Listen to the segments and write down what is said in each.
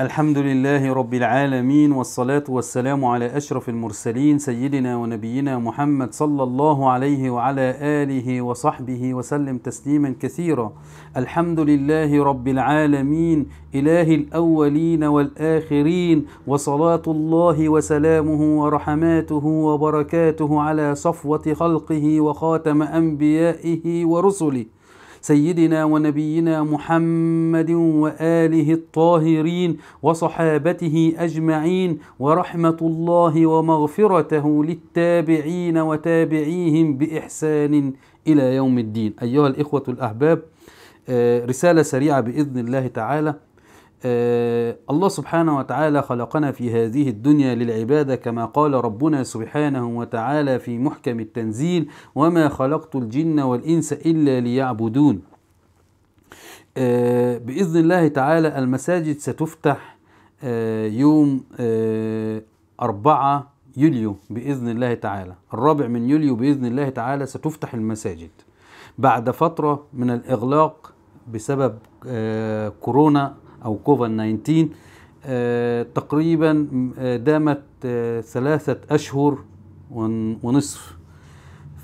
الحمد لله رب العالمين والصلاة والسلام على أشرف المرسلين سيدنا ونبينا محمد صلى الله عليه وعلى آله وصحبه وسلم تسليما كثيرا الحمد لله رب العالمين إله الأولين والآخرين وصلاة الله وسلامه ورحماته وبركاته على صفوة خلقه وخاتم أنبيائه ورسله سيدنا ونبينا محمد وآله الطاهرين وصحابته أجمعين ورحمة الله ومغفرته للتابعين وتابعيهم بإحسان إلى يوم الدين أيها الإخوة الأحباب آه، رسالة سريعة بإذن الله تعالى آه، الله سبحانه وتعالى خلقنا في هذه الدنيا للعبادة كما قال ربنا سبحانه وتعالى في محكم التنزيل وما خلقت الجن والإنس إلا ليعبدون آه، بإذن الله تعالى المساجد ستفتح آه، يوم أربعة يوليو بإذن الله تعالى الرابع من يوليو بإذن الله تعالى ستفتح المساجد بعد فترة من الإغلاق بسبب كورونا أو كوفيد 19 آه، تقريبا آه، دامت آه، ثلاثة أشهر ونصف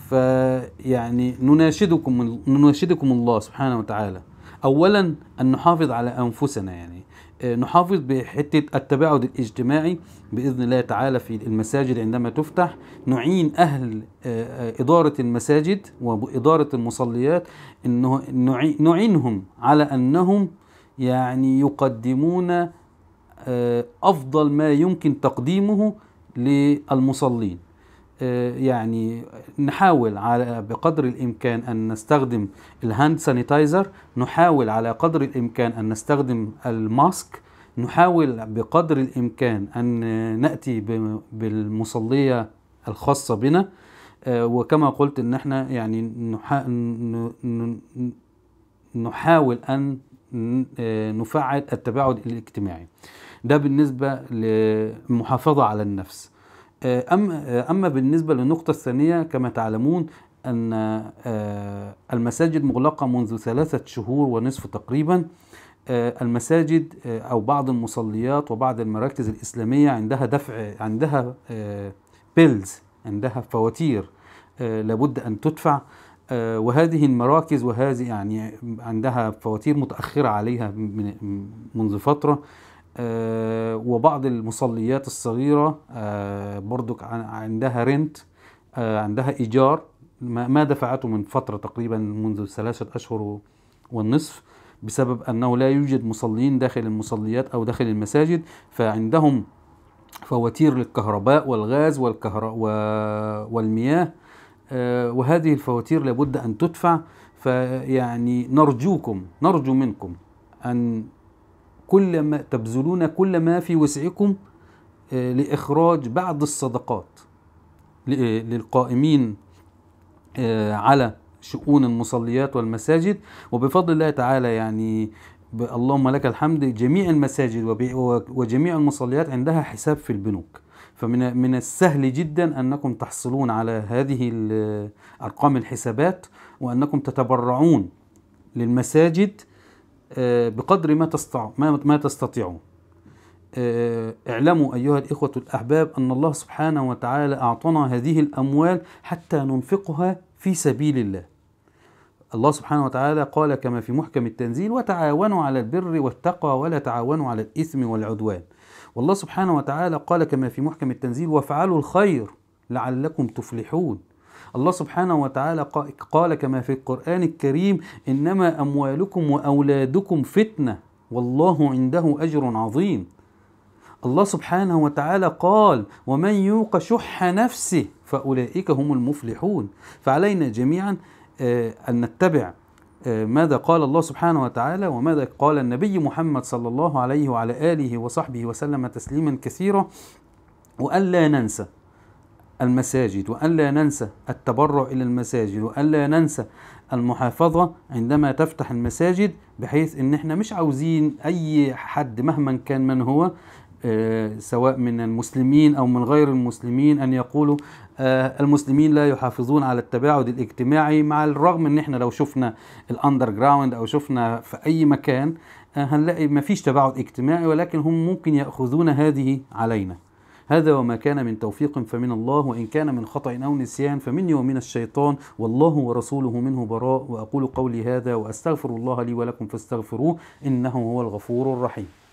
فيعني نناشدكم نناشدكم الله سبحانه وتعالى اولا ان نحافظ على انفسنا يعني نحافظ بحته التباعد الاجتماعي باذن الله تعالى في المساجد عندما تفتح نعين اهل اداره المساجد واداره المصليات انه نعينهم على انهم يعني يقدمون آه، أفضل ما يمكن تقديمه للمصلين آه، يعني نحاول على بقدر الامكان ان نستخدم الهاند سانيتايزر نحاول على قدر الامكان ان نستخدم الماسك نحاول بقدر الامكان ان ناتي بالمصليه الخاصه بنا آه، وكما قلت ان احنا يعني نحاول ان آه، نفعل التباعد الاجتماعي ده بالنسبة للمحافظة على النفس آه، آه، أما بالنسبة للنقطة الثانية كما تعلمون أن المساجد مغلقة منذ ثلاثة شهور ونصف تقريبا المساجد أو بعض المصليات وبعض المراكز الإسلامية عندها دفع عندها بيلز عندها فواتير لابد أن تدفع آه، وهذه المراكز وهذه يعني عندها فواتير متأخرة عليها من منذ فترة آه، وبعض المصليات الصغيرة آه، برضك عندها رنت عندها إيجار ما دفعته من فترة تقريبا منذ ثلاثة أشهر والنصف بسبب أنه لا يوجد مصلين داخل المصليات أو داخل المساجد فعندهم فواتير للكهرباء والغاز والكهرباء والمياه آه، وهذه الفواتير لابد أن تدفع فيعني نرجوكم نرجو منكم أن كل ما تبذلون كل ما في وسعكم آه، لإخراج بعض الصدقات آه، للقائمين على شؤون المصليات والمساجد وبفضل الله تعالى يعني اللهم لك الحمد جميع المساجد وجميع المصليات عندها حساب في البنوك فمن من السهل جدا أنكم تحصلون على هذه أرقام الحسابات وأنكم تتبرعون للمساجد آه، بقدر ما ما تستطيعون آه، اعلموا أيها الإخوة الأحباب أن الله سبحانه وتعالى أعطانا هذه الأموال حتى ننفقها في سبيل الله الله سبحانه وتعالى قال كما في محكم التنزيل وتعاونوا على البر والتقوى ولا تعاونوا على الإثم والعدوان والله سبحانه وتعالى قال كما في محكم التنزيل وافعلوا الخير لعلكم تفلحون الله سبحانه وتعالى قال كما في القرآن الكريم إنما أموالكم وأولادكم فتنة والله عنده أجر عظيم الله سبحانه وتعالى قال ومن يوق شح نفسه فأولئك هم المفلحون فعلينا جميعا آه، أن نتبع ماذا قال الله سبحانه وتعالى وماذا قال النبي محمد صلى الله عليه وعلى آله وصحبه وسلم تسليما كثيرا وألا ننسى المساجد وألا ننسى التبرع إلى المساجد وألا ننسى المحافظة عندما تفتح المساجد بحيث إن إحنا مش عاوزين أي حد مهما كان من هو آه، سواء من المسلمين أو من غير المسلمين أن يقولوا آه، المسلمين لا يحافظون على التباعد الاجتماعي مع الرغم ان احنا لو شفنا الاندر جراوند او شفنا في اي مكان آه، هنلاقي ما فيش تباعد اجتماعي ولكن هم ممكن ياخذون هذه علينا هذا وما كان من توفيق فمن الله وإن كان من خطأ أو نسيان فمني ومن الشيطان والله ورسوله منه براء وأقول قولي هذا وأستغفر الله لي ولكم فاستغفروه إنه هو الغفور الرحيم